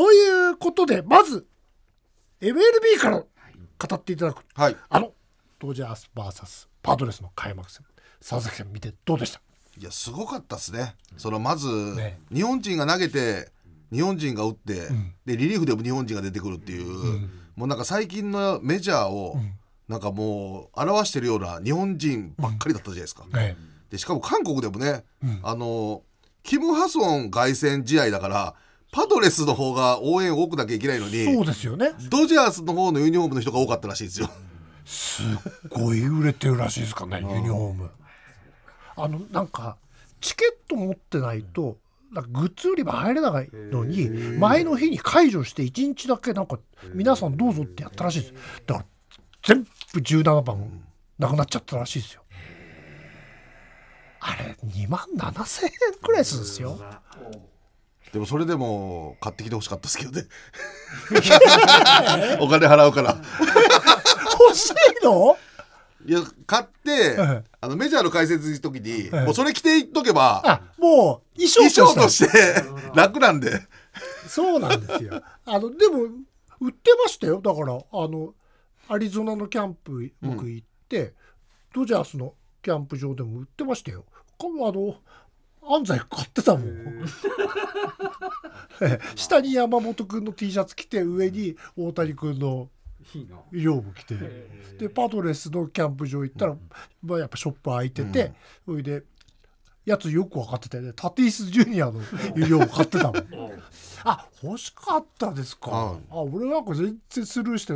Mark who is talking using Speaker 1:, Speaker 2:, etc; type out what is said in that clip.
Speaker 1: ということでまず MLB から語っていただく、はい、あのドジャース VS パドレスの開幕戦佐々木さん見てどうでした
Speaker 2: いやすごかったですね、そのまず、ね、日本人が投げて日本人が打って、うん、でリリーフでも日本人が出てくるっていう、うん、もうなんか最近のメジャーを、うん、なんかもう表してるような日本人ばっかりだったじゃないですか。ね、でしかも韓国でもね、うん、あのキム・ハソン凱旋試合だからパドレスの方が応援多くなきゃいけないのにそうですよねドジャースの方のユニホームの人が多かったらしいで
Speaker 1: すよすっごい売れてるらしいですかねユニホームあのなんかチケット持ってないとなんかグッズ売り場入れないのに前の日に解除して1日だけなんか皆さんどうぞってやったらしいですだから全部17番なくなっちゃったらしいですよあれ2万7000円くらいするんですよ。
Speaker 2: でもそれでも買ってきてほしかったですけどね お金払うから欲しいのいや買って、あのメジャーの解説す時に、はい、もうそれ着ていっとけば
Speaker 1: もう衣装衣装とし
Speaker 2: て楽なんで
Speaker 1: そうなんですよあのでも売ってましたよだからあのアリゾナのキャンプ僕行って、うん、ドジャースのキャンプ場でも売ってましたよあの安西買ってたもん下に山本君の T シャツ着て上に大谷君の医療着てでパドレスのキャンプ場行ったら、まあ、やっぱショップ開いてて、それでやつよく分かってたよねタティス・ジュニアの医療買ってたもん あ欲しかったですか、あ俺なんか全然スルーして